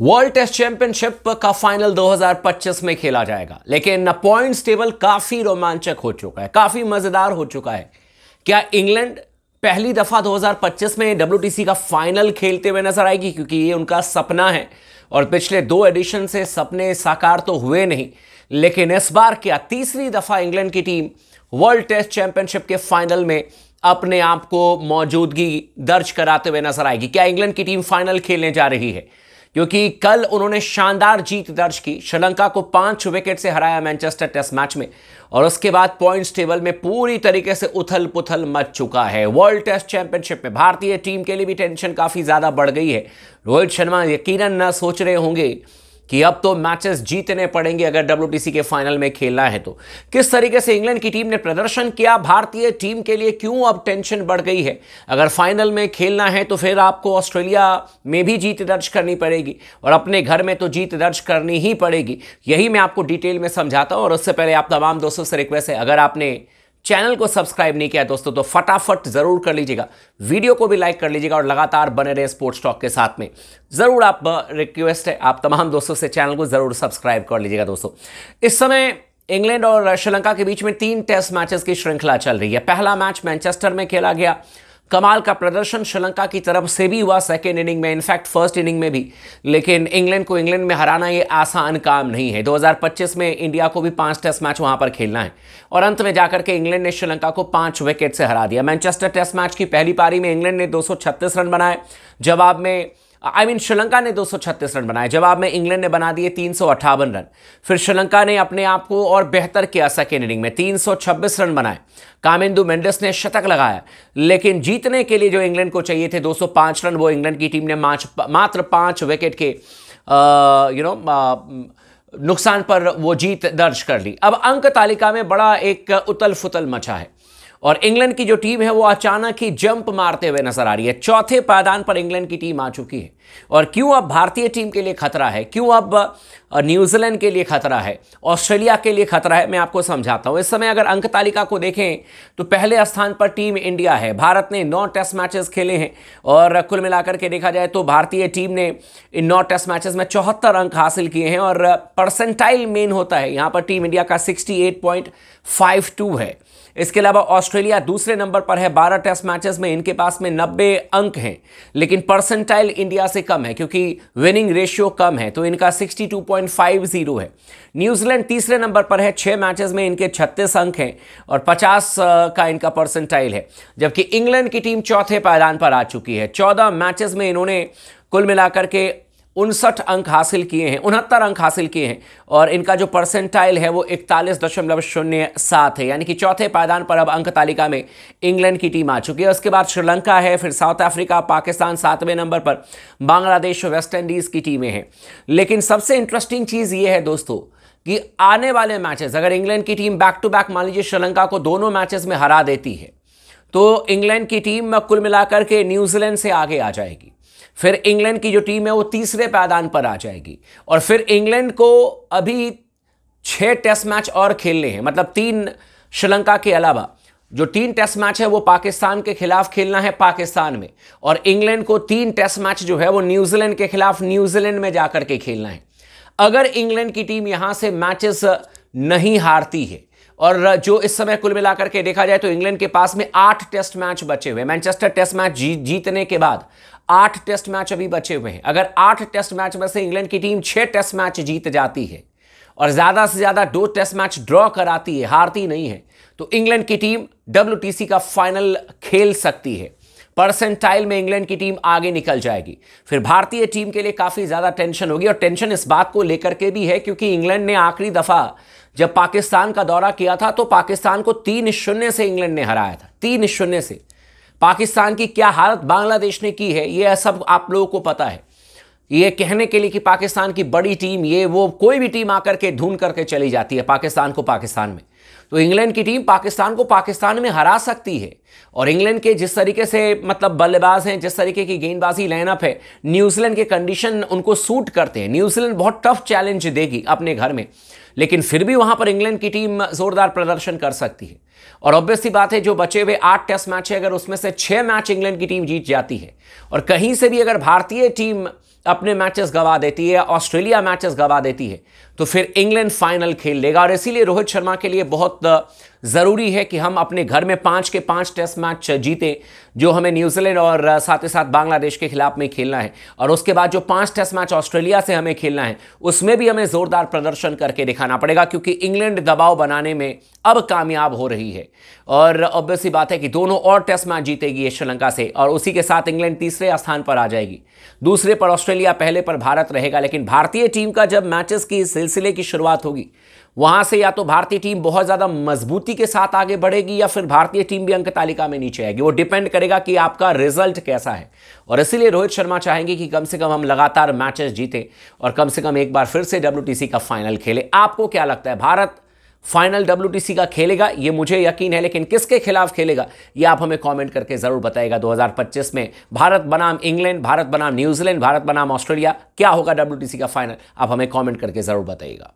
world test championship का final 2025 में खेला जाएगा लेकिन पॉइंट्स टेबल काफी रोमांचक हो चुका है काफी मजेदार हो चुका है क्या इंग्लैंड पहली दफा 2025 में डब्ल्यू का फाइनल खेलते हुए नजर आएगी क्योंकि ये उनका सपना है और पिछले दो एडिशन से सपने साकार तो हुए नहीं लेकिन इस बार क्या तीसरी दफा इंग्लैंड की टीम वर्ल्ड टेस्ट चैंपियनशिप के फाइनल में अपने आप को मौजूदगी दर्ज कराते हुए नजर आएगी क्या इंग्लैंड की टीम फाइनल खेलने जा रही है क्योंकि कल उन्होंने शानदार जीत दर्ज की श्रीलंका को पांच विकेट से हराया मैनचेस्टर टेस्ट मैच में और उसके बाद पॉइंट्स टेबल में पूरी तरीके से उथल पुथल मच चुका है वर्ल्ड टेस्ट चैंपियनशिप में भारतीय टीम के लिए भी टेंशन काफ़ी ज़्यादा बढ़ गई है रोहित शर्मा यकीनन न सोच रहे होंगे कि अब तो मैचेस जीतने पड़ेंगे अगर डब्ल्यू के फाइनल में खेलना है तो किस तरीके से इंग्लैंड की टीम ने प्रदर्शन किया भारतीय टीम के लिए क्यों अब टेंशन बढ़ गई है अगर फाइनल में खेलना है तो फिर आपको ऑस्ट्रेलिया में भी जीत दर्ज करनी पड़ेगी और अपने घर में तो जीत दर्ज करनी ही पड़ेगी यही मैं आपको डिटेल में समझाता हूँ और उससे पहले आप तमाम दोस्तों से रिक्वेस्ट है अगर आपने चैनल को सब्सक्राइब नहीं किया दोस्तों तो फटाफट जरूर कर लीजिएगा वीडियो को भी लाइक कर लीजिएगा और लगातार बने रहे स्पोर्ट्स टॉक के साथ में ज़रूर आप रिक्वेस्ट है आप तमाम दोस्तों से चैनल को ज़रूर सब्सक्राइब कर लीजिएगा दोस्तों इस समय इंग्लैंड और श्रीलंका के बीच में तीन टेस्ट मैचेस की श्रृंखला चल रही है पहला मैच मैनचेस्टर में खेला गया कमाल का प्रदर्शन श्रीलंका की तरफ से भी हुआ सेकेंड इनिंग में इनफैक्ट फर्स्ट इनिंग में भी लेकिन इंग्लैंड को इंग्लैंड में हराना ये आसान काम नहीं है 2025 में इंडिया को भी पांच टेस्ट मैच वहां पर खेलना है और अंत में जाकर के इंग्लैंड ने श्रीलंका को पांच विकेट से हरा दिया मैनचेस्टर टेस्ट मैच की पहली पारी में इंग्लैंड ने दो रन बनाए जवाब में आई मीन श्रीलंका ने 236 रन बनाए जवाब में इंग्लैंड ने बना दिए तीन रन फिर श्रीलंका ने अपने आप को और बेहतर किया सेकेंड इनिंग में 326 रन बनाए कामिंदु मेंडिस ने शतक लगाया लेकिन जीतने के लिए जो इंग्लैंड को चाहिए थे 205 रन वो इंग्लैंड की टीम ने मात्र पांच विकेट के यू नो नुकसान पर वो जीत दर्ज कर ली अब अंक तालिका में बड़ा एक उतल फुतल मचा है और इंग्लैंड की जो टीम है वो अचानक ही जंप मारते हुए नजर आ रही है चौथे पायदान पर इंग्लैंड की टीम आ चुकी है और क्यों अब भारतीय टीम के लिए खतरा है क्यों अब न्यूजीलैंड के लिए खतरा है ऑस्ट्रेलिया के लिए खतरा है मैं आपको समझाता हूं इस समय अगर अंक तालिका को देखें तो पहले स्थान पर टीम इंडिया है भारत ने नौ टेस्ट मैचेस खेले हैं और कुल मिलाकर के देखा जाए तो भारतीय टीम ने इन नौ टेस्ट मैचेस में चौहत्तर अंक हासिल किए हैं और परसेंटाइल मेन होता है यहां पर टीम इंडिया का सिक्सटी है इसके अलावा ऑस्ट्रेलिया दूसरे नंबर पर है बारह टेस्ट मैचेस में इनके पास में नब्बे अंक हैं लेकिन परसेंटाइल इंडिया से कम है क्योंकि विनिंग रेशियो कम है तो इनका 62.50 है न्यूजीलैंड तीसरे नंबर पर है छह मैचेस में इनके छत्तीस अंक हैं और 50 का इनका परसेंटाइल है जबकि इंग्लैंड की टीम चौथे पायदान पर आ चुकी है चौदह मैचेस में इन्होंने कुल मिलाकर के उनसठ अंक हासिल किए हैं उनहत्तर अंक हासिल किए हैं और इनका जो परसेंटाइल है वो इकतालीस दशमलव शून्य सात है यानी कि चौथे पायदान पर अब अंक तालिका में इंग्लैंड की टीम आ चुकी है उसके बाद श्रीलंका है फिर साउथ अफ्रीका पाकिस्तान सातवें नंबर पर बांग्लादेश वेस्ट इंडीज़ की टीमें हैं लेकिन सबसे इंटरेस्टिंग चीज़ ये है दोस्तों कि आने वाले मैचेस अगर इंग्लैंड की टीम बैक टू बैक मान लीजिए श्रीलंका को दोनों मैचेस में हरा देती है तो इंग्लैंड की टीम कुल मिलाकर के न्यूजीलैंड से आगे आ जाएगी फिर इंग्लैंड की जो टीम है वो तीसरे पैदान पर आ जाएगी और फिर इंग्लैंड को अभी छः टेस्ट मैच और खेलने हैं मतलब तीन श्रीलंका के अलावा जो तीन टेस्ट मैच है वो पाकिस्तान के खिलाफ खेलना है पाकिस्तान में और इंग्लैंड को तीन टेस्ट मैच जो है वो न्यूजीलैंड के खिलाफ न्यूजीलैंड में जाकर के खेलना है अगर इंग्लैंड की टीम यहां से मैचेस नहीं हारती है और जो इस समय कुल मिलाकर के देखा जाए तो इंग्लैंड के पास में आठ टेस्ट मैच बचे हुए मैनचेस्टर टेस्ट मैच जी, जीतने के बाद आठ टेस्ट मैच अभी बचे हुए हैं अगर आठ टेस्ट मैच में से इंग्लैंड की टीम छह टेस्ट मैच जीत जाती है और ज्यादा से ज्यादा दो टेस्ट मैच ड्रॉ कराती है हारती नहीं है तो इंग्लैंड की टीम डब्ल्यू का फाइनल खेल सकती है परसेंटाइल में इंग्लैंड की टीम आगे निकल जाएगी फिर भारतीय टीम के लिए काफ़ी ज़्यादा टेंशन होगी और टेंशन इस बात को लेकर के भी है क्योंकि इंग्लैंड ने आखिरी दफ़ा जब पाकिस्तान का दौरा किया था तो पाकिस्तान को तीन शून्य से इंग्लैंड ने हराया था तीन शून्य से पाकिस्तान की क्या हालत बांग्लादेश ने की है यह सब आप लोगों को पता है ये कहने के लिए कि पाकिस्तान की बड़ी टीम ये वो कोई भी टीम आकर के ढूंढ करके चली जाती है पाकिस्तान को पाकिस्तान में तो इंग्लैंड की टीम पाकिस्तान को पाकिस्तान में हरा सकती है और इंग्लैंड के जिस तरीके से मतलब बल्लेबाज हैं जिस तरीके की गेंदबाजी लाइनअप है न्यूजीलैंड के कंडीशन उनको सूट करते हैं न्यूजीलैंड बहुत टफ चैलेंज देगी अपने घर में लेकिन फिर भी वहां पर इंग्लैंड की टीम जोरदार प्रदर्शन कर सकती है और ऑब्वियसली बात है जो बचे हुए आठ टेस्ट मैच है अगर उसमें से छह मैच इंग्लैंड की टीम जीत जाती है और कहीं से भी अगर भारतीय टीम अपने मैचेस गवा देती है ऑस्ट्रेलिया मैचेस गवा देती है तो फिर इंग्लैंड फाइनल खेल लेगा और इसीलिए रोहित शर्मा के लिए बहुत ज़रूरी है कि हम अपने घर में पांच के पांच टेस्ट मैच जीतें जो हमें न्यूजीलैंड और साथ ही साथ बांग्लादेश के खिलाफ में खेलना है और उसके बाद जो पांच टेस्ट मैच ऑस्ट्रेलिया से हमें खेलना है उसमें भी हमें ज़ोरदार प्रदर्शन करके दिखाना पड़ेगा क्योंकि इंग्लैंड दबाव बनाने में अब कामयाब हो रही है और ऑब्वियसली बात है कि दोनों और टेस्ट मैच जीतेगी श्रीलंका से और उसी के साथ इंग्लैंड तीसरे स्थान पर आ जाएगी दूसरे पर ऑस्ट्रेलिया पहले पर भारत रहेगा लेकिन भारतीय टीम का जब मैचेस की सिलसिले की शुरुआत होगी वहां से या तो भारतीय टीम बहुत ज्यादा मजबूती के साथ आगे बढ़ेगी या फिर भारतीय टीम भी अंक तालिका में नीचे आएगी वो डिपेंड करेगा कि आपका रिजल्ट कैसा है और इसीलिए रोहित शर्मा चाहेंगे कि कम से कम हम लगातार मैचेस जीते और कम से कम एक बार फिर से डब्ल्यू का फाइनल खेले आपको क्या लगता है भारत फाइनल डब्ल्यू का खेलेगा ये मुझे यकीन है लेकिन किसके खिलाफ खेलेगा ये आप हमें कमेंट करके ज़रूर बताएगा 2025 में भारत बनाम इंग्लैंड भारत बनाम न्यूजीलैंड भारत बनाम ऑस्ट्रेलिया क्या होगा डब्ल्यू का फाइनल आप हमें कॉमेंट करके ज़रूर बताइएगा